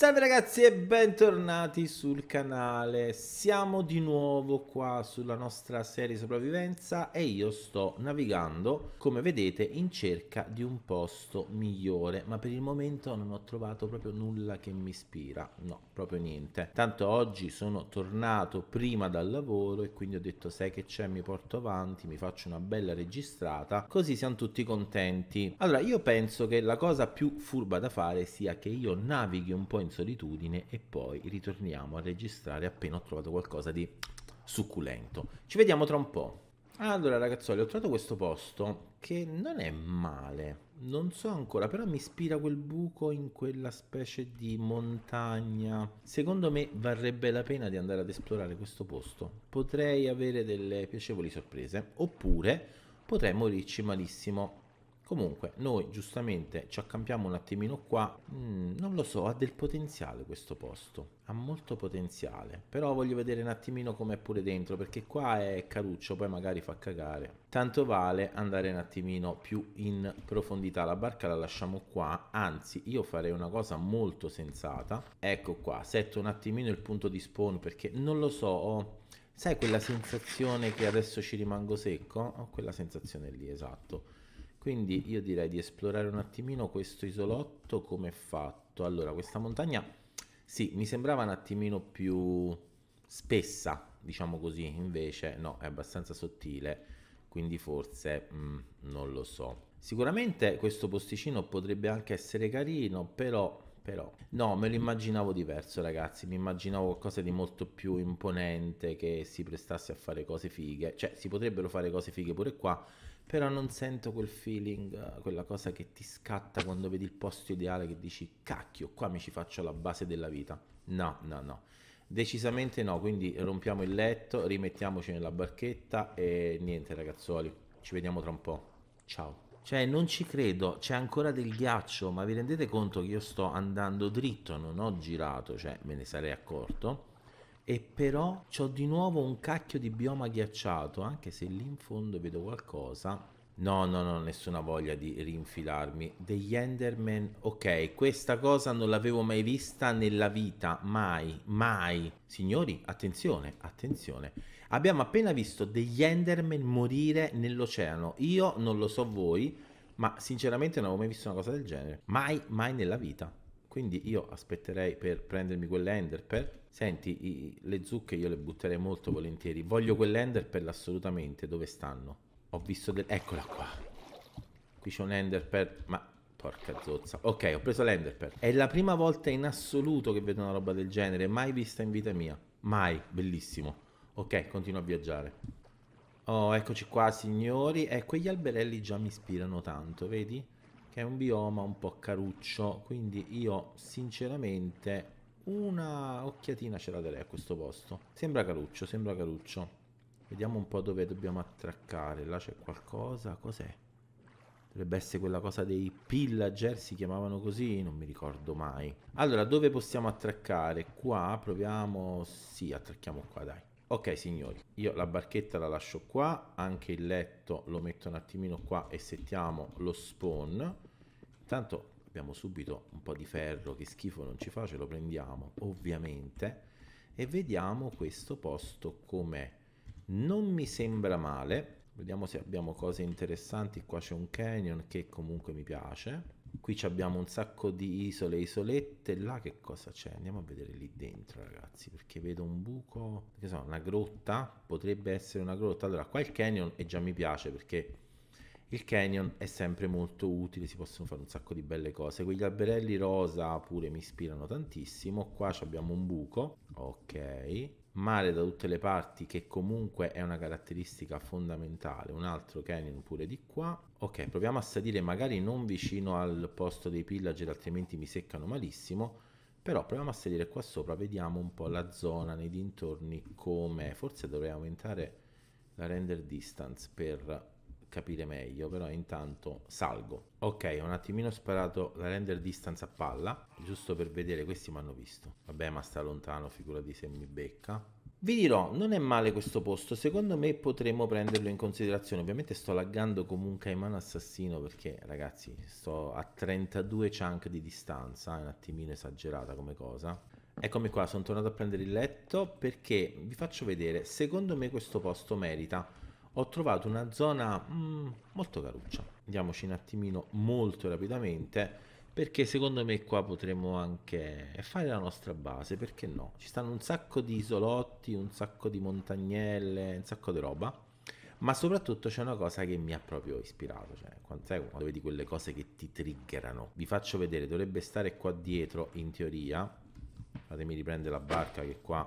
Salve ragazzi e bentornati sul canale, siamo di nuovo qua sulla nostra serie sopravvivenza e io sto navigando, come vedete, in cerca di un posto migliore, ma per il momento non ho trovato proprio nulla che mi ispira, no, proprio niente. Tanto oggi sono tornato prima dal lavoro e quindi ho detto sai che c'è, mi porto avanti, mi faccio una bella registrata, così siamo tutti contenti. Allora, io penso che la cosa più furba da fare sia che io navighi un po' in in solitudine e poi ritorniamo a registrare appena ho trovato qualcosa di succulento. Ci vediamo tra un po'. Allora ragazzoli, ho trovato questo posto che non è male, non so ancora, però mi ispira quel buco in quella specie di montagna. Secondo me varrebbe la pena di andare ad esplorare questo posto. Potrei avere delle piacevoli sorprese, oppure potrei morirci malissimo Comunque, noi giustamente ci accampiamo un attimino qua. Mm, non lo so, ha del potenziale questo posto. Ha molto potenziale. Però voglio vedere un attimino com'è pure dentro, perché qua è caruccio, poi magari fa cagare. Tanto vale andare un attimino più in profondità. La barca la lasciamo qua. Anzi, io farei una cosa molto sensata. Ecco qua, setto un attimino il punto di spawn, perché non lo so, ho... Sai quella sensazione che adesso ci rimango secco? Ho quella sensazione lì, esatto quindi io direi di esplorare un attimino questo isolotto come è fatto. Allora, questa montagna sì, mi sembrava un attimino più spessa, diciamo così, invece no, è abbastanza sottile, quindi forse mh, mm, non lo so. Sicuramente questo posticino potrebbe anche essere carino, però però no me lo immaginavo diverso ragazzi mi immaginavo qualcosa di molto più imponente che si prestasse a fare cose fighe cioè si potrebbero fare cose fighe pure qua però non sento quel feeling, quella cosa che ti scatta quando vedi il posto ideale che dici cacchio, qua mi ci faccio la base della vita. No, no, no. Decisamente no, quindi rompiamo il letto, rimettiamoci nella barchetta e niente ragazzuoli, ci vediamo tra un po'. Ciao. Cioè non ci credo, c'è ancora del ghiaccio, ma vi rendete conto che io sto andando dritto, non ho girato, cioè me ne sarei accorto e però ho di nuovo un cacchio di bioma ghiacciato, anche se lì in fondo vedo qualcosa. No, no, no, nessuna voglia di rinfilarmi. Degli Enderman, ok, questa cosa non l'avevo mai vista nella vita, mai, mai. Signori, attenzione, attenzione. Abbiamo appena visto degli Enderman morire nell'oceano. Io non lo so voi, ma sinceramente non avevo mai visto una cosa del genere. Mai, mai nella vita. Quindi io aspetterei per prendermi quell'Ender per Senti, i- le zucche io le butterei molto volentieri. Voglio quell'ender per assolutamente. Dove stanno? Ho visto del... Eccola qua. Qui c'è un ender per... Ma... Porca zozza. Ok, ho preso l'ender per... È la prima volta in assoluto che vedo una roba del genere. Mai vista in vita mia. Mai. Bellissimo. Ok, continuo a viaggiare. Oh, eccoci qua, signori. Eh, quegli alberelli già mi ispirano tanto, vedi? Che è un bioma un po' caruccio. Quindi io, sinceramente una occhiatina ce la darei a questo posto. Sembra caruccio, sembra caruccio. Vediamo un po' dove dobbiamo attraccare. Là c'è qualcosa. Cos'è? Dovrebbe essere quella cosa dei pillager, si chiamavano così, non mi ricordo mai. Allora, dove possiamo attraccare? Qua, proviamo... Sì, attracchiamo qua, dai. Ok signori, io la barchetta la lascio qua, anche il letto lo metto un attimino qua e settiamo lo spawn. Intanto abbiamo subito un po' di ferro che schifo non ci fa, ce lo prendiamo ovviamente e vediamo questo posto com'è. Non mi sembra male, vediamo se abbiamo cose interessanti, qua c'è un canyon che comunque mi piace, qui abbiamo un sacco di isole, isolette, là che cosa c'è? Andiamo a vedere lì dentro ragazzi, perché vedo un buco, che so, una grotta, potrebbe essere una grotta, allora qua il canyon e già mi piace perché il canyon è sempre molto utile, si possono fare un sacco di belle cose. Quegli alberelli rosa pure mi ispirano tantissimo. Qua abbiamo un buco, ok. Mare da tutte le parti che comunque è una caratteristica fondamentale. Un altro canyon pure di qua. Ok, proviamo a salire magari non vicino al posto dei pillager, altrimenti mi seccano malissimo però proviamo a salire qua sopra vediamo un po' la zona nei dintorni com'è forse dovrei aumentare la render distance per capire meglio, però intanto salgo. Ok, ho un attimino sparato la render distance a palla, giusto per vedere, questi mi hanno visto. Vabbè, ma sta lontano, figurati se mi becca. Vi dirò, non è male questo posto, secondo me potremmo prenderlo in considerazione. Ovviamente sto laggando comunque in mano Assassino perché, ragazzi, sto a 32 chunk di distanza, è un attimino esagerata come cosa. Eccomi qua, sono tornato a prendere il letto perché vi faccio vedere, secondo me questo posto merita ho trovato una zona mm, molto caruccia. Andiamoci un attimino molto rapidamente perché secondo me qua potremmo anche fare la nostra base, perché no? Ci stanno un sacco di isolotti, un sacco di montagnelle, un sacco di roba, ma soprattutto c'è una cosa che mi ha proprio ispirato, cioè quando, sai, quando vedi quelle cose che ti triggerano. Vi faccio vedere, dovrebbe stare qua dietro in teoria, fatemi riprendere la barca che qua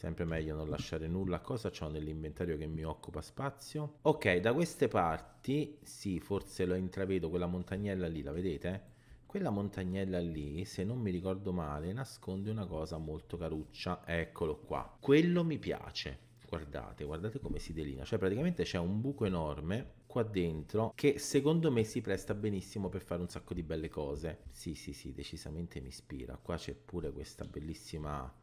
Sempre meglio non lasciare nulla. Cosa ho nell'inventario che mi occupa spazio? Ok, da queste parti, sì, forse lo intravedo, quella montagnella lì, la vedete? Quella montagnella lì, se non mi ricordo male, nasconde una cosa molto caruccia. Eccolo qua. Quello mi piace guardate, guardate come si delina, cioè praticamente c'è un buco enorme qua dentro che secondo me si presta benissimo per fare un sacco di belle cose. Sì, sì, sì, decisamente mi ispira. Qua c'è pure questa bellissima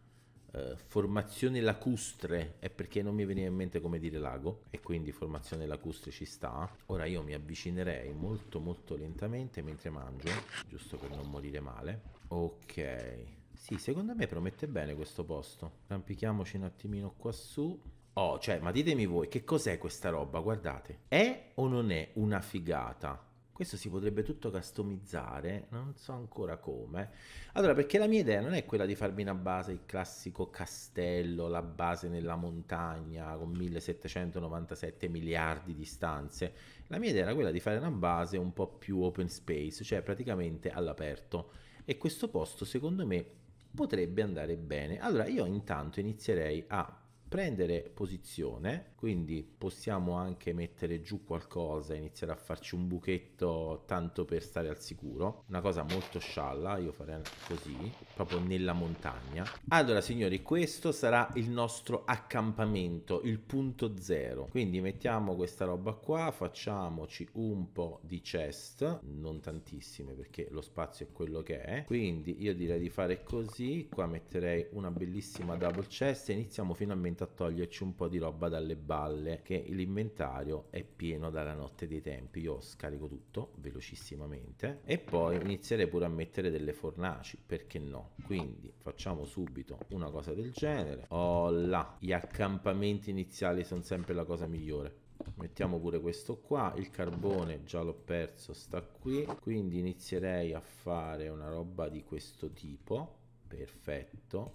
eh, formazione lacustre è perché non mi veniva in mente come dire lago e quindi formazione lacustre ci sta. Ora io mi avvicinerei molto molto lentamente mentre mangio, giusto per non morire male. Ok. Sì, secondo me promette bene questo posto. Rampichiamoci un attimino quassù. Oh, cioè, ma ditemi voi, che cos'è questa roba? Guardate. È o non è una figata? Questo si potrebbe tutto customizzare, non so ancora come. Allora, perché la mia idea non è quella di farvi una base, il classico castello, la base nella montagna con 1797 miliardi di stanze. La mia idea era quella di fare una base un po' più open space, cioè praticamente all'aperto. E questo posto, secondo me, potrebbe andare bene. Allora, io intanto inizierei a prendere posizione, quindi possiamo anche mettere giù qualcosa, iniziare a farci un buchetto tanto per stare al sicuro, una cosa molto scialla, io farei così, proprio nella montagna. Allora signori, questo sarà il nostro accampamento, il punto zero, quindi mettiamo questa roba qua, facciamoci un po' di chest, non tantissime perché lo spazio è quello che è, quindi io direi di fare così, qua metterei una bellissima double chest e iniziamo finalmente spinto a toglierci un po' di roba dalle balle che l'inventario è pieno dalla notte dei tempi io scarico tutto velocissimamente e poi inizierei pure a mettere delle fornaci perché no quindi facciamo subito una cosa del genere oh là gli accampamenti iniziali sono sempre la cosa migliore mettiamo pure questo qua il carbone già l'ho perso sta qui quindi inizierei a fare una roba di questo tipo perfetto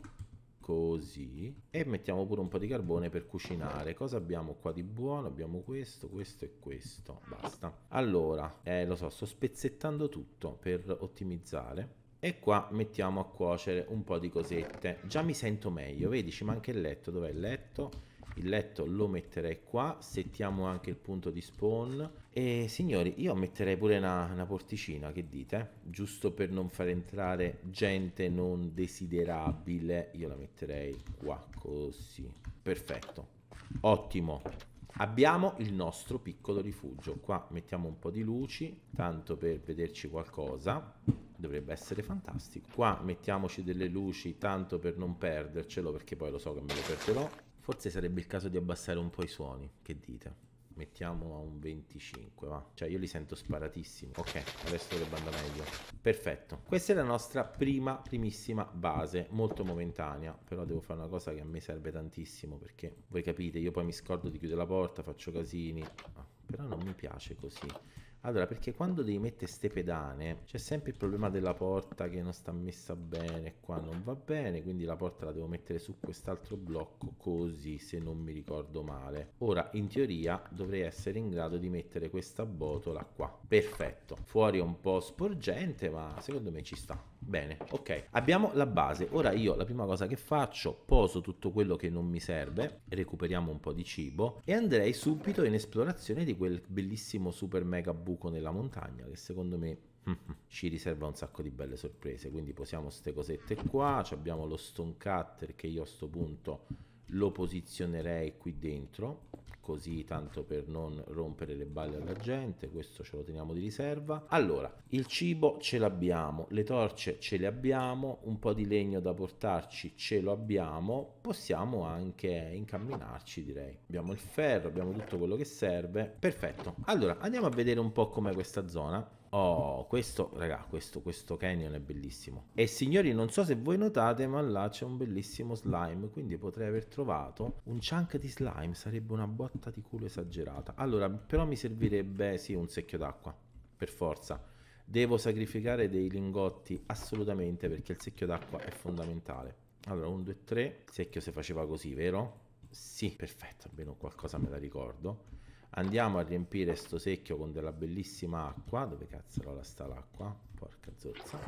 così e mettiamo pure un po' di carbone per cucinare cosa abbiamo qua di buono abbiamo questo questo e questo basta allora eh, lo so sto spezzettando tutto per ottimizzare e qua mettiamo a cuocere un po' di cosette già mi sento meglio vedi ci manca il letto dov'è il letto il letto lo metterei qua settiamo anche il punto di spawn e signori io metterei pure una, una porticina che dite giusto per non far entrare gente non desiderabile io la metterei qua così perfetto ottimo abbiamo il nostro piccolo rifugio qua mettiamo un po' di luci tanto per vederci qualcosa dovrebbe essere fantastico qua mettiamoci delle luci tanto per non perdercelo perché poi lo so che me lo perderò Forse sarebbe il caso di abbassare un po' i suoni, che dite? Mettiamo a un 25, va. Cioè io li sento sparatissimi. Ok, adesso dovrebbe andare meglio. Perfetto. Questa è la nostra prima, primissima base, molto momentanea, però devo fare una cosa che a me serve tantissimo perché voi capite, io poi mi scordo di chiudere la porta, faccio casini, ah, però non mi piace così allora, perché quando devi mettere queste pedane c'è sempre il problema della porta che non sta messa bene, qua non va bene, quindi la porta la devo mettere su quest'altro blocco così, se non mi ricordo male. Ora, in teoria, dovrei essere in grado di mettere questa botola qua. Perfetto. Fuori è un po' sporgente, ma secondo me ci sta. Bene, ok. Abbiamo la base. Ora io la prima cosa che faccio, poso tutto quello che non mi serve, recuperiamo un po' di cibo e andrei subito in esplorazione di quel bellissimo super mega boom buco nella montagna che secondo me mm, mm, ci riserva un sacco di belle sorprese quindi posiamo queste cosette qua abbiamo lo stone cutter che io a sto punto lo posizionerei qui dentro così tanto per non rompere le balle alla gente questo ce lo teniamo di riserva allora il cibo ce l'abbiamo le torce ce le abbiamo un po di legno da portarci ce lo abbiamo possiamo anche incamminarci direi abbiamo il ferro abbiamo tutto quello che serve perfetto allora andiamo a vedere un po' com'è questa zona Oh, questo, raga, questo, questo canyon è bellissimo. E signori, non so se voi notate, ma là c'è un bellissimo slime, quindi potrei aver trovato un chunk di slime, sarebbe una botta di culo esagerata. Allora, però mi servirebbe, sì, un secchio d'acqua, per forza. Devo sacrificare dei lingotti assolutamente perché il secchio d'acqua è fondamentale. Allora, 1, 2, 3. Il secchio si faceva così, vero? Sì, perfetto, almeno qualcosa me la ricordo andiamo a riempire sto secchio con della bellissima acqua dove cazzarola sta l'acqua? porca zozza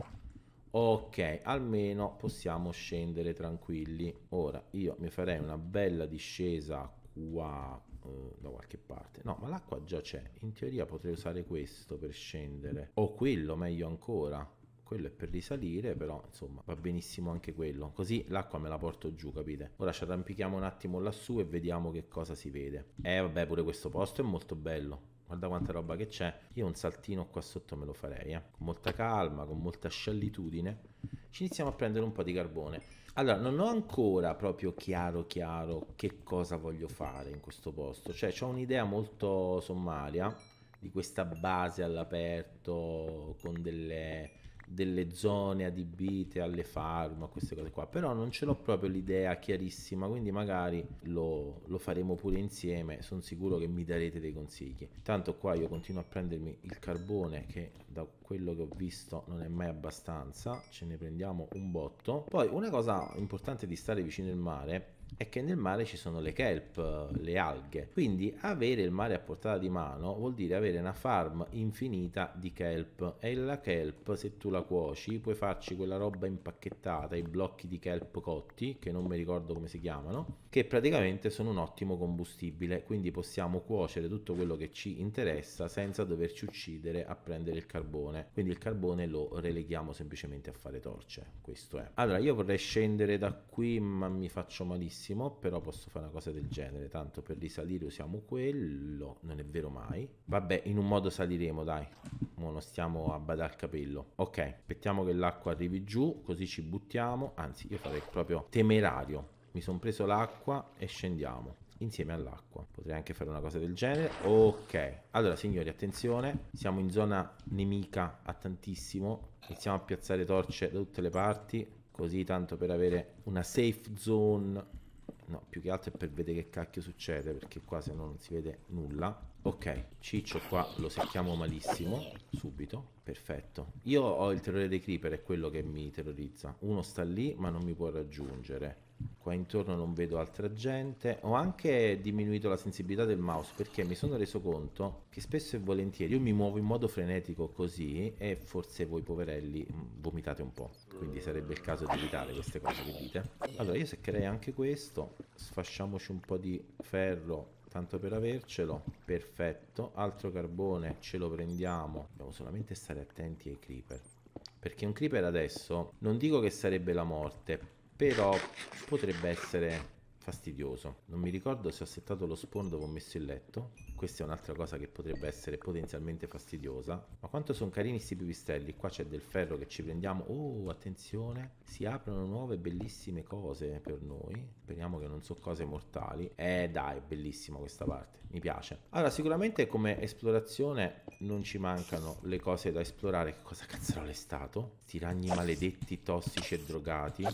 ok almeno possiamo scendere tranquilli ora io mi farei una bella discesa qua uh, da qualche parte no ma l'acqua già c'è in teoria potrei usare questo per scendere o quello meglio ancora quello è per risalire, però insomma va benissimo anche quello. Così l'acqua me la porto giù, capite? Ora ci arrampichiamo un attimo lassù e vediamo che cosa si vede. Eh vabbè, pure questo posto è molto bello. Guarda quanta roba che c'è. Io un saltino qua sotto me lo farei, eh. Con molta calma, con molta scialitudine. Ci iniziamo a prendere un po' di carbone. Allora, non ho ancora proprio chiaro chiaro che cosa voglio fare in questo posto. Cioè, ho un'idea molto sommaria di questa base all'aperto con delle delle zone adibite alle farm, queste cose qua, però non ce l'ho proprio l'idea chiarissima, quindi magari lo, lo faremo pure insieme, sono sicuro che mi darete dei consigli. Tanto qua io continuo a prendermi il carbone che da quello che ho visto non è mai abbastanza, ce ne prendiamo un botto. Poi una cosa importante di stare vicino al mare è che nel mare ci sono le kelp, le alghe. Quindi avere il mare a portata di mano vuol dire avere una farm infinita di kelp e la kelp se tu la cuoci puoi farci quella roba impacchettata, i blocchi di kelp cotti, che non mi ricordo come si chiamano, che praticamente sono un ottimo combustibile, quindi possiamo cuocere tutto quello che ci interessa senza doverci uccidere a prendere il carbone. Quindi il carbone lo releghiamo semplicemente a fare torce, questo è. Allora, io vorrei scendere da qui, ma mi faccio malissimo benissimo, però posso fare una cosa del genere, tanto per risalire usiamo quello, non è vero mai. Vabbè, in un modo saliremo, dai. Mo non stiamo a badare al capello. Ok, aspettiamo che l'acqua arrivi giù, così ci buttiamo. Anzi, io farei proprio temerario. Mi sono preso l'acqua e scendiamo insieme all'acqua. Potrei anche fare una cosa del genere. Ok, allora signori, attenzione, siamo in zona nemica a tantissimo. Iniziamo a piazzare torce da tutte le parti, così tanto per avere una safe zone no, più che altro è per vedere che cacchio succede, perché qua se no non si vede nulla. Ok, Ciccio qua lo secchiamo malissimo, subito, perfetto. Io ho il terrore dei creeper, è quello che mi terrorizza. Uno sta lì ma non mi può raggiungere. Qua intorno non vedo altra gente. Ho anche diminuito la sensibilità del mouse perché mi sono reso conto che spesso e volentieri io mi muovo in modo frenetico così e forse voi poverelli mm, vomitate un po'. Quindi sarebbe il caso di evitare queste cose che dite. Allora io seccherei anche questo, sfasciamoci un po' di ferro tanto per avercelo perfetto altro carbone ce lo prendiamo dobbiamo solamente stare attenti ai creeper perché un creeper adesso non dico che sarebbe la morte però potrebbe essere fastidioso. Non mi ricordo se ho settato lo spawn dove ho messo il letto. Questa è un'altra cosa che potrebbe essere potenzialmente fastidiosa. Ma quanto sono carini questi pipistrelli. Qua c'è del ferro che ci prendiamo. Oh, attenzione. Si aprono nuove bellissime cose per noi. Speriamo che non sono cose mortali. Eh dai, bellissima questa parte. Mi piace. Allora, sicuramente come esplorazione non ci mancano le cose da esplorare. Che cosa cazzarola è stato? Tiragni maledetti, tossici e drogati.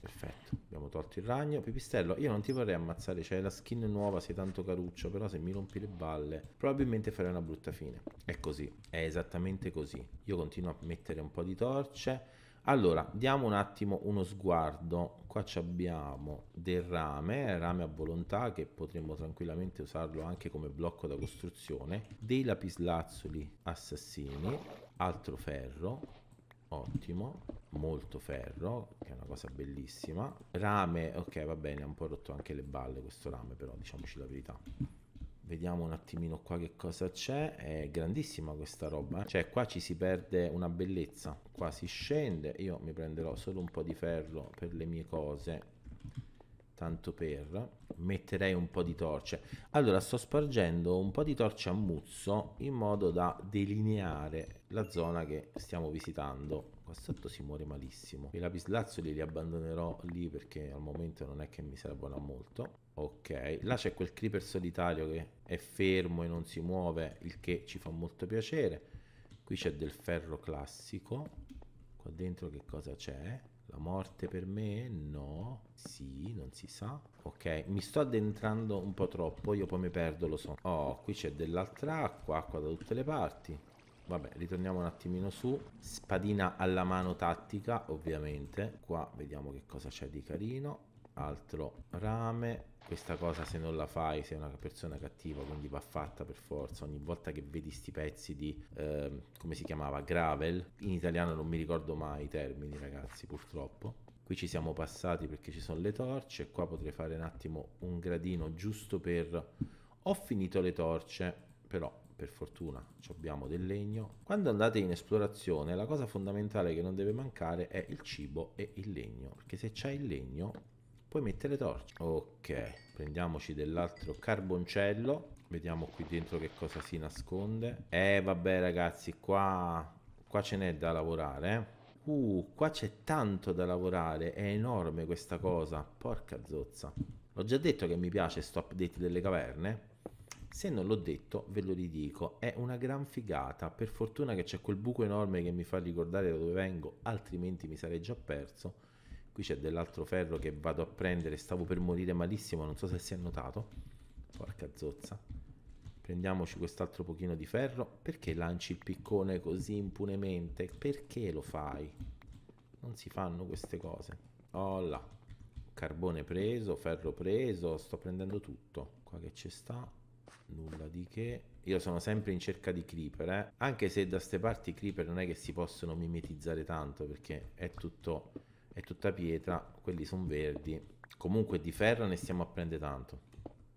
Perfetto. Abbiamo tolto il ragno. Pipistrello, io non ti vorrei ammazzare, c'è la skin nuova, sei tanto caruccio, però se mi rompi le balle probabilmente farei una brutta fine. È così, è esattamente così. Io continuo a mettere un po' di torce. Allora, diamo un attimo uno sguardo. Qua abbiamo del rame, rame a volontà che potremmo tranquillamente usarlo anche come blocco da costruzione, dei lapislazzuli assassini, altro ferro, ottimo molto ferro che è una cosa bellissima rame ok va bene ha un po' rotto anche le balle questo rame però diciamoci la verità Vediamo un attimino qua che cosa c'è. È grandissima questa roba. eh? Cioè, qua ci si perde una bellezza. Qua si scende. Io mi prenderò solo un po' di ferro per le mie cose tanto per, metterei un po' di torce. Allora sto spargendo un po' di torce a muzzo in modo da delineare la zona che stiamo visitando. Qua sotto si muore malissimo. I lapislazzoli li abbandonerò lì perché al momento non è che mi servono molto. Ok, là c'è quel creeper solitario che è fermo e non si muove, il che ci fa molto piacere. Qui c'è del ferro classico. Qua dentro che cosa c'è? La morte per me? No. Sì, non si sa. Ok, mi sto addentrando un po' troppo, io poi mi perdo, lo so. Oh, qui c'è dell'altra acqua, acqua da tutte le parti. Vabbè, ritorniamo un attimino su. Spadina alla mano tattica, ovviamente. Qua vediamo che cosa c'è di carino altro rame. Questa cosa se non la fai sei una persona cattiva, quindi va fatta per forza. Ogni volta che vedi sti pezzi di, eh, come si chiamava, gravel, in italiano non mi ricordo mai i termini ragazzi purtroppo. Qui ci siamo passati perché ci sono le torce, qua potrei fare un attimo un gradino giusto per... Ho finito le torce, però per fortuna abbiamo del legno. Quando andate in esplorazione la cosa fondamentale che non deve mancare è il cibo e il legno, perché se c'è il legno puoi mettere torce ok prendiamoci dell'altro carboncello vediamo qui dentro che cosa si nasconde eh vabbè ragazzi qua qua ce n'è da lavorare eh. uh qua c'è tanto da lavorare è enorme questa cosa porca zozza l'ho già detto che mi piace sto update delle caverne se non l'ho detto, ve lo ridico, è una gran figata. Per fortuna che c'è quel buco enorme che mi fa ricordare da dove vengo, altrimenti mi sarei già perso qui c'è dell'altro ferro che vado a prendere, stavo per morire malissimo, non so se si è notato, porca zozza, prendiamoci quest'altro pochino di ferro, perché lanci il piccone così impunemente? Perché lo fai? Non si fanno queste cose, oh là, carbone preso, ferro preso, sto prendendo tutto, qua che ci sta, nulla di che. Io sono sempre in cerca di creeper, eh? anche se da ste parti i creeper non è che si possono mimetizzare tanto perché è tutto è tutta pietra, quelli sono verdi. Comunque di ferro ne stiamo a prendere tanto.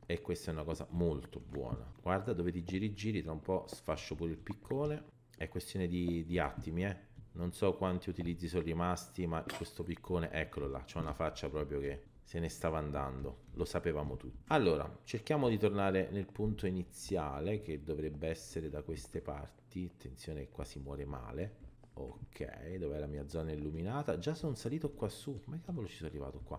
E questa è una cosa molto buona. Guarda dove ti giri giri, tra un po' sfascio pure il piccone. È questione di, di attimi, eh. Non so quanti utilizzi sono rimasti, ma questo piccone, eccolo là, c'è una faccia proprio che se ne stava andando, lo sapevamo tutti. Allora, cerchiamo di tornare nel punto iniziale, che dovrebbe essere da queste parti. Attenzione che si muore male Ok, dov'è la mia zona illuminata? Già sono salito qua su. Ma cavolo ci sono arrivato qua?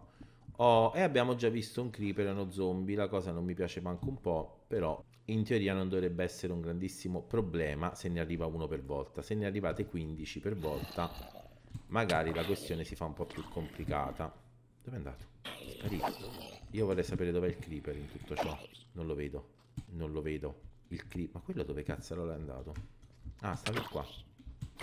Oh, e abbiamo già visto un creeper e uno zombie. La cosa non mi piace manco un po', però in teoria non dovrebbe essere un grandissimo problema se ne arriva uno per volta. Se ne arrivate 15 per volta, magari la questione si fa un po' più complicata. Dove è andato? Sparito. Io vorrei sapere dov'è il creeper in tutto ciò. Non lo vedo. Non lo vedo. Il creeper... Ma quello dove cazzo è andato? Ah, stava qua.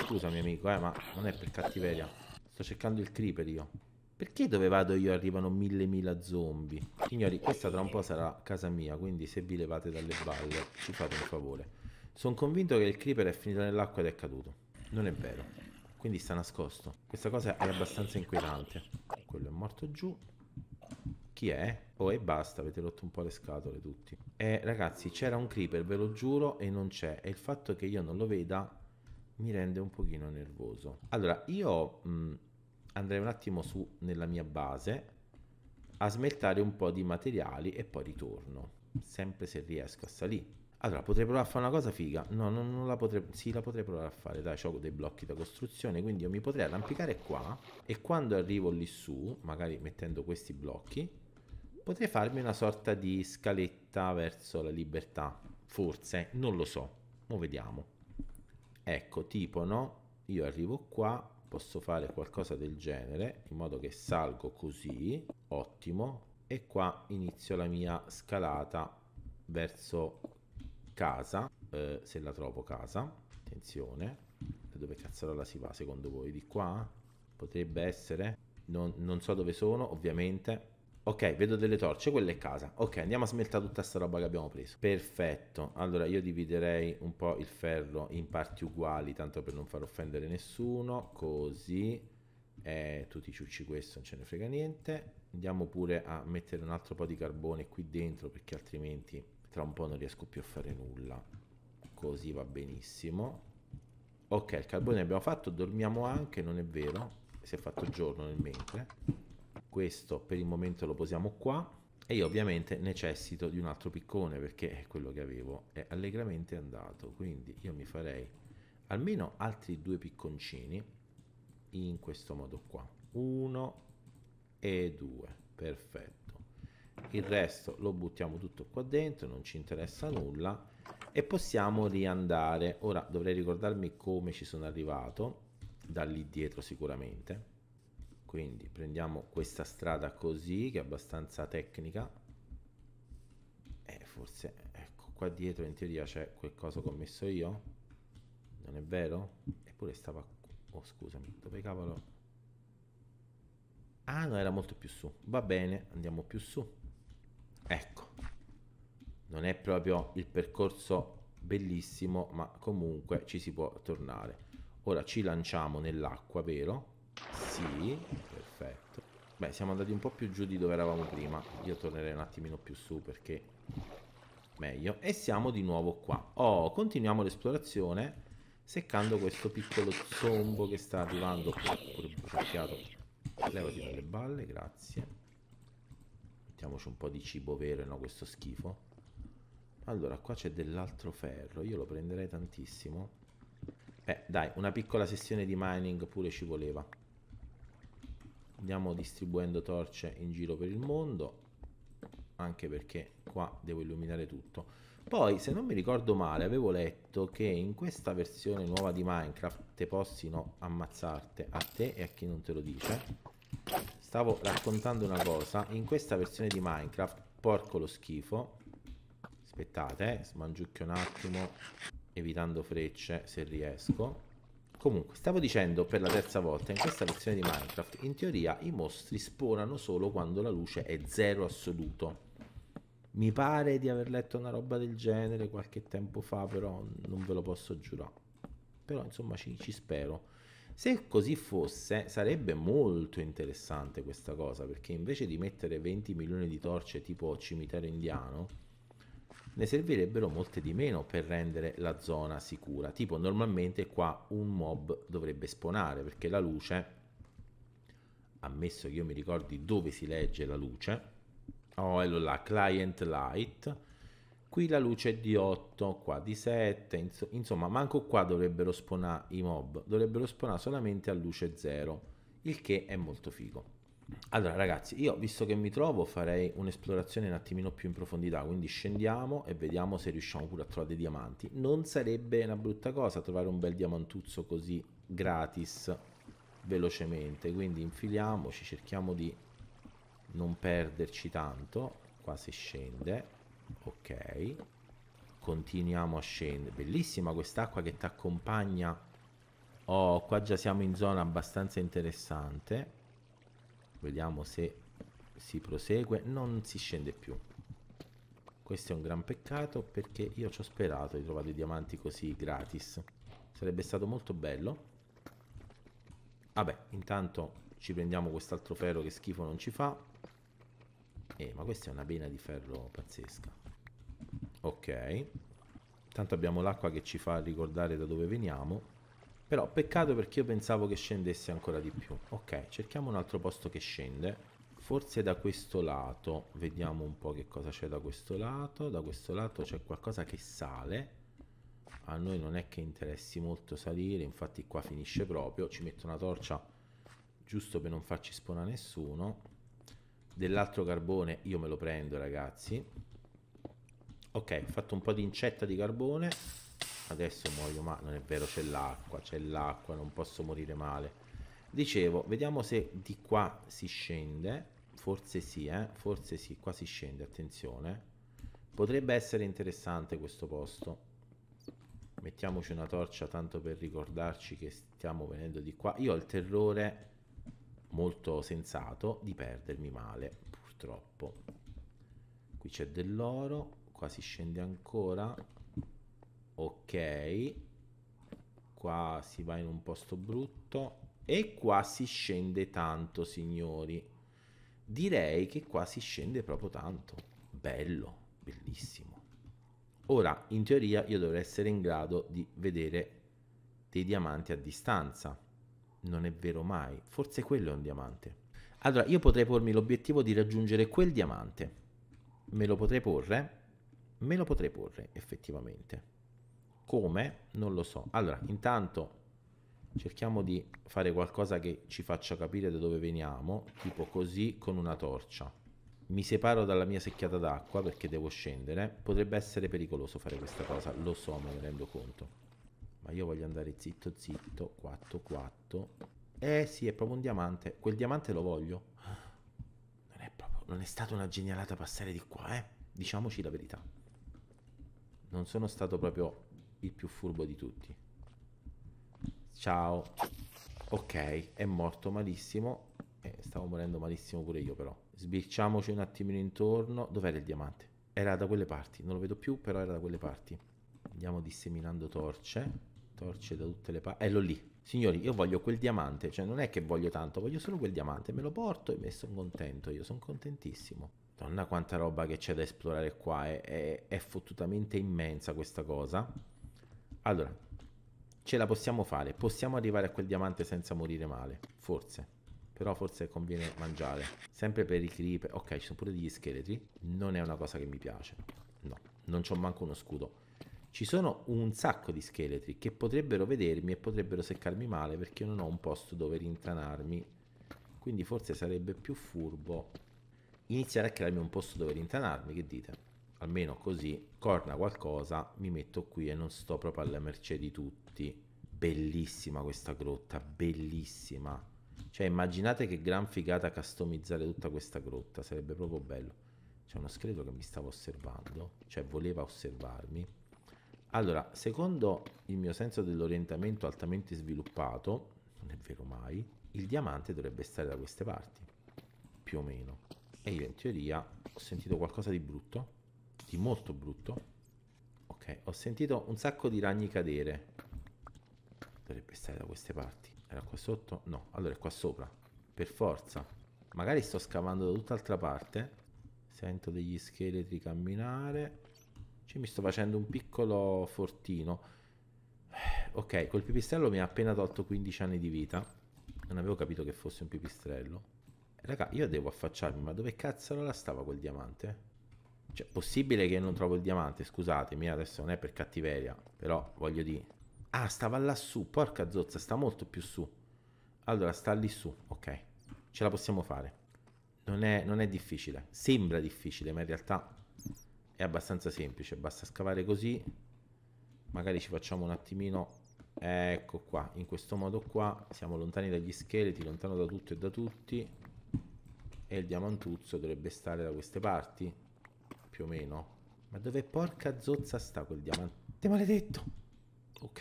Scusami amico, eh, ma non è per cattiveria. Sto cercando il creeper io. Perché dove vado io arrivano mille mila zombie? Signori, questa tra un po' sarà casa mia, quindi se vi levate dalle balle ci fate un favore. Sono convinto che il creeper è finito nell'acqua ed è caduto. Non è vero. Quindi sta nascosto. Questa cosa è abbastanza inquietante. Quello è morto giù. Chi è? Oh, e basta, avete rotto un po' le scatole tutti. Eh, ragazzi, c'era un creeper, ve lo giuro, e non c'è. E il fatto che io non lo veda mi rende un pochino nervoso. Allora, io mh, andrei un attimo su nella mia base a smeltare un po' di materiali e poi ritorno, sempre se riesco a salire. Allora, potrei provare a fare una cosa figa. No, non, non la potrei. Sì, la potrei provare a fare. Dai, ho dei blocchi da costruzione. Quindi io mi potrei arrampicare qua. E quando arrivo lì su, magari mettendo questi blocchi, potrei farmi una sorta di scaletta verso la libertà. Forse, non lo so. Mo' vediamo ecco tipo no io arrivo qua posso fare qualcosa del genere in modo che salgo così ottimo e qua inizio la mia scalata verso casa eh, se la trovo casa attenzione da dove cazzarola si va secondo voi di qua potrebbe essere non, non so dove sono ovviamente Ok, vedo delle torce, quella è casa. Ok, andiamo a smeltare tutta questa roba che abbiamo preso. Perfetto. Allora io dividerei un po' il ferro in parti uguali, tanto per non far offendere nessuno. Così. Eh, tu ti ciucci questo, non ce ne frega niente. Andiamo pure a mettere un altro po' di carbone qui dentro, perché altrimenti tra un po' non riesco più a fare nulla. Così va benissimo. Ok, il carbone abbiamo fatto, dormiamo anche, non è vero? Si è fatto giorno nel mentre questo per il momento lo posiamo qua e io ovviamente necessito di un altro piccone perché quello che avevo è allegramente andato quindi io mi farei almeno altri due picconcini in questo modo qua uno e due perfetto il resto lo buttiamo tutto qua dentro non ci interessa nulla e possiamo riandare ora dovrei ricordarmi come ci sono arrivato da lì dietro sicuramente quindi prendiamo questa strada così che è abbastanza tecnica e forse ecco qua dietro in teoria c'è quel coso che ho messo io non è vero? eppure stava oh scusami dove cavolo ah no era molto più su va bene andiamo più su ecco non è proprio il percorso bellissimo ma comunque ci si può tornare ora ci lanciamo nell'acqua vero? Sì, perfetto. Beh, siamo andati un po' più giù di dove eravamo prima. Io tornerei un attimino più su perché meglio. E siamo di nuovo qua. Oh, continuiamo l'esplorazione seccando questo piccolo zombo che sta arrivando. Pure bruciato. Levati dalle balle, grazie. Mettiamoci un po' di cibo vero e no questo schifo. Allora, qua c'è dell'altro ferro. Io lo prenderei tantissimo. Beh, dai, una piccola sessione di mining pure ci voleva andiamo distribuendo torce in giro per il mondo anche perché qua devo illuminare tutto poi se non mi ricordo male avevo letto che in questa versione nuova di Minecraft te possino ammazzarti a te e a chi non te lo dice stavo raccontando una cosa in questa versione di Minecraft porco lo schifo aspettate eh, smangiucchio un attimo evitando frecce se riesco Comunque, stavo dicendo per la terza volta, in questa versione di Minecraft, in teoria i mostri spawnano solo quando la luce è zero assoluto. Mi pare di aver letto una roba del genere qualche tempo fa, però non ve lo posso giurare. Però insomma ci, ci spero. Se così fosse, sarebbe molto interessante questa cosa, perché invece di mettere 20 milioni di torce tipo cimitero indiano, ne servirebbero molte di meno per rendere la zona sicura. Tipo normalmente qua un mob dovrebbe sponare perché la luce, ammesso che io mi ricordi dove si legge la luce, oh ecco la client light, qui la luce è di 8, qua di 7, insomma manco qua dovrebbero sponare i mob, dovrebbero sponare solamente a luce 0, il che è molto figo. Allora ragazzi, io visto che mi trovo farei un'esplorazione un attimino più in profondità, quindi scendiamo e vediamo se riusciamo pure a trovare dei diamanti. Non sarebbe una brutta cosa trovare un bel diamantuzzo così gratis, velocemente, quindi infiliamoci, cerchiamo di non perderci tanto. Qua si scende, ok, continuiamo a scendere. Bellissima quest'acqua che ti accompagna. Oh, qua già siamo in zona abbastanza interessante. Vediamo se si prosegue. Non si scende più. Questo è un gran peccato perché io ci ho sperato di trovare dei diamanti così gratis. Sarebbe stato molto bello. Vabbè, intanto ci prendiamo quest'altro ferro che schifo non ci fa. Eh, ma questa è una vena di ferro pazzesca. Ok. Tanto abbiamo l'acqua che ci fa ricordare da dove veniamo. Però peccato perché io pensavo che scendesse ancora di più. Ok, cerchiamo un altro posto che scende. Forse da questo lato, vediamo un po' che cosa c'è da questo lato. Da questo lato c'è qualcosa che sale. A noi non è che interessi molto salire, infatti qua finisce proprio. Ci metto una torcia giusto per non farci spona nessuno. Dell'altro carbone io me lo prendo, ragazzi. Ok, ho fatto un po' di incetta di carbone adesso muoio ma non è vero c'è l'acqua c'è l'acqua non posso morire male dicevo vediamo se di qua si scende forse sì eh forse sì qua si scende attenzione potrebbe essere interessante questo posto mettiamoci una torcia tanto per ricordarci che stiamo venendo di qua io ho il terrore molto sensato di perdermi male purtroppo qui c'è dell'oro qua si scende ancora ok qua si va in un posto brutto e qua si scende tanto signori direi che qua si scende proprio tanto bello bellissimo ora in teoria io dovrei essere in grado di vedere dei diamanti a distanza non è vero mai forse quello è un diamante allora io potrei pormi l'obiettivo di raggiungere quel diamante me lo potrei porre me lo potrei porre effettivamente come? Non lo so. Allora, intanto cerchiamo di fare qualcosa che ci faccia capire da dove veniamo, tipo così con una torcia. Mi separo dalla mia secchiata d'acqua perché devo scendere. Potrebbe essere pericoloso fare questa cosa, lo so, me ne rendo conto. Ma io voglio andare zitto zitto, 4 4. Eh sì, è proprio un diamante. Quel diamante lo voglio. Non è proprio non è stata una genialata passare di qua, eh. Diciamoci la verità. Non sono stato proprio il più furbo di tutti. Ciao. Ok, è morto malissimo. Eh, stavo morendo malissimo pure io però. Sbirciamoci un attimino intorno. Dov'era il diamante? Era da quelle parti, non lo vedo più, però era da quelle parti. Andiamo disseminando torce torce da tutte le parti. Ello eh, lì. Signori, io voglio quel diamante, cioè non è che voglio tanto, voglio solo quel diamante, me lo porto e me sono contento, io sono contentissimo. Donna quanta roba che c'è da esplorare qua, è, è, è fottutamente immensa questa cosa. Allora, ce la possiamo fare, possiamo arrivare a quel diamante senza morire male, forse. Però forse conviene mangiare. Sempre per i creeper. Ok, ci sono pure degli scheletri. Non è una cosa che mi piace. No, non c'ho manco uno scudo. Ci sono un sacco di scheletri che potrebbero vedermi e potrebbero seccarmi male perché io non ho un posto dove rintanarmi. Quindi forse sarebbe più furbo iniziare a crearmi un posto dove rintanarmi, che dite? almeno così corna qualcosa, mi metto qui e non sto proprio alla merce di tutti. Bellissima questa grotta, bellissima. Cioè immaginate che gran figata customizzare tutta questa grotta, sarebbe proprio bello. C'è uno scheletro che mi stava osservando, cioè voleva osservarmi. Allora, secondo il mio senso dell'orientamento altamente sviluppato, non è vero mai, il diamante dovrebbe stare da queste parti, più o meno. E io in teoria ho sentito qualcosa di brutto, di molto brutto. Ok, ho sentito un sacco di ragni cadere. Dovrebbe stare da queste parti. Era qua sotto? No, allora è qua sopra. Per forza. Magari sto scavando da tutt'altra parte. Sento degli scheletri camminare. Cioè mi sto facendo un piccolo fortino. Ok, col pipistrello mi ha appena tolto 15 anni di vita. Non avevo capito che fosse un pipistrello. Raga, io devo affacciarmi, ma dove cazzo la stava quel diamante? Cioè, possibile che non trovo il diamante, scusatemi, adesso non è per cattiveria, però voglio dire... Ah, stava lassù, porca zozza, sta molto più su. Allora, sta lì su, ok. Ce la possiamo fare. Non è, non è difficile. Sembra difficile, ma in realtà è abbastanza semplice. Basta scavare così. Magari ci facciamo un attimino... Ecco qua, in questo modo qua siamo lontani dagli scheletri, lontano da tutto e da tutti. E il diamantuzzo dovrebbe stare da queste parti più o meno. Ma dove porca zozza sta quel diamante maledetto? Ok,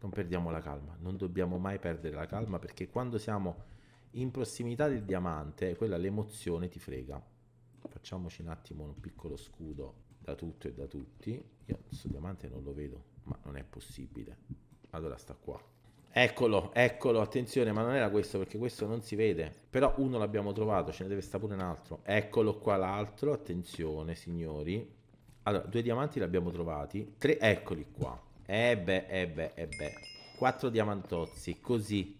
non perdiamo la calma, non dobbiamo mai perdere la calma perché quando siamo in prossimità del diamante, quella l'emozione ti frega. Facciamoci un attimo un piccolo scudo da tutto e da tutti. Io questo diamante non lo vedo, ma non è possibile. Allora sta qua. Eccolo, eccolo, attenzione, ma non era questo perché questo non si vede. Però uno l'abbiamo trovato, ce ne deve stare pure un altro. Eccolo qua l'altro, attenzione signori. Allora, due diamanti li abbiamo trovati. Tre, eccoli qua. E eh beh, e eh beh, e eh beh. Quattro diamantozzi, così.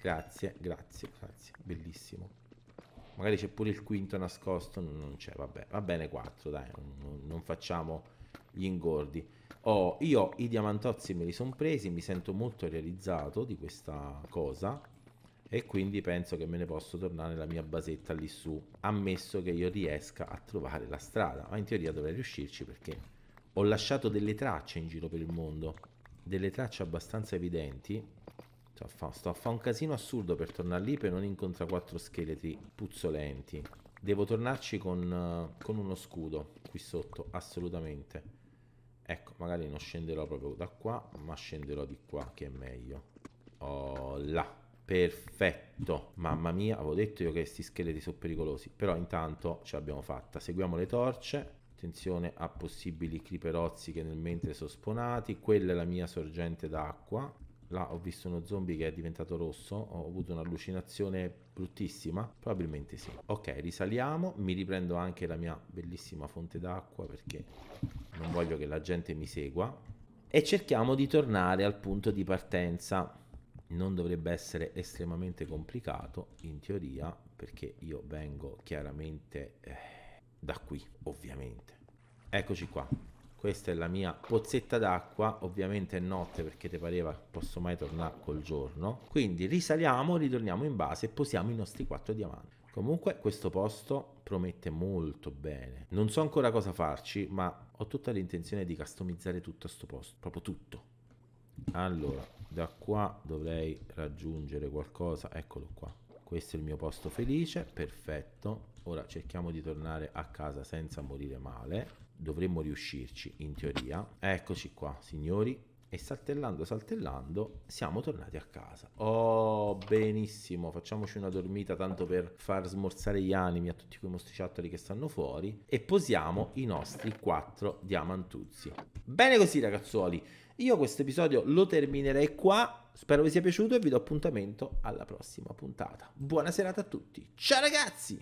Grazie, grazie, grazie. Bellissimo. Magari c'è pure il quinto nascosto, non c'è, vabbè. Va bene quattro, dai, non facciamo gli ingordi. Oh, io i diamantozzi me li sono presi, mi sento molto realizzato di questa cosa e quindi penso che me ne posso tornare alla mia basetta lì su, ammesso che io riesca a trovare la strada, ma in teoria dovrei riuscirci perché ho lasciato delle tracce in giro per il mondo, delle tracce abbastanza evidenti, sto a fare un casino assurdo per tornare lì per non incontrare quattro scheletri puzzolenti. Devo tornarci con, con uno scudo qui sotto, assolutamente ecco magari non scenderò proprio da qua ma scenderò di qua che è meglio oh là Perfetto, mamma mia, avevo detto io che questi scheletri sono pericolosi, però intanto ce l'abbiamo fatta. Seguiamo le torce, attenzione a possibili cliperozzi che nel mentre sono sponati, quella è la mia sorgente d'acqua, là ho visto uno zombie che è diventato rosso, ho avuto un'allucinazione bruttissima, probabilmente sì. Ok, risaliamo, mi riprendo anche la mia bellissima fonte d'acqua perché non voglio che la gente mi segua e cerchiamo di tornare al punto di partenza. Non dovrebbe essere estremamente complicato in teoria perché io vengo chiaramente eh, da qui, ovviamente. Eccoci qua questa è la mia pozzetta d'acqua, ovviamente è notte perché te pareva posso mai tornare col giorno. Quindi risaliamo, ritorniamo in base e posiamo i nostri quattro diamanti. Comunque questo posto promette molto bene. Non so ancora cosa farci, ma ho tutta l'intenzione di customizzare tutto sto posto, proprio tutto. Allora, da qua dovrei raggiungere qualcosa, eccolo qua. Questo è il mio posto felice, perfetto. Ora cerchiamo di tornare a casa senza morire male dovremmo riuscirci in teoria. Eccoci qua, signori. E saltellando, saltellando, siamo tornati a casa. Oh, benissimo, facciamoci una dormita tanto per far smorzare gli animi a tutti quei mostriciattoli che stanno fuori e posiamo i nostri quattro diamantuzzi. Bene così, ragazzuoli. Io questo episodio lo terminerei qua. Spero vi sia piaciuto e vi do appuntamento alla prossima puntata. Buona serata a tutti. Ciao ragazzi!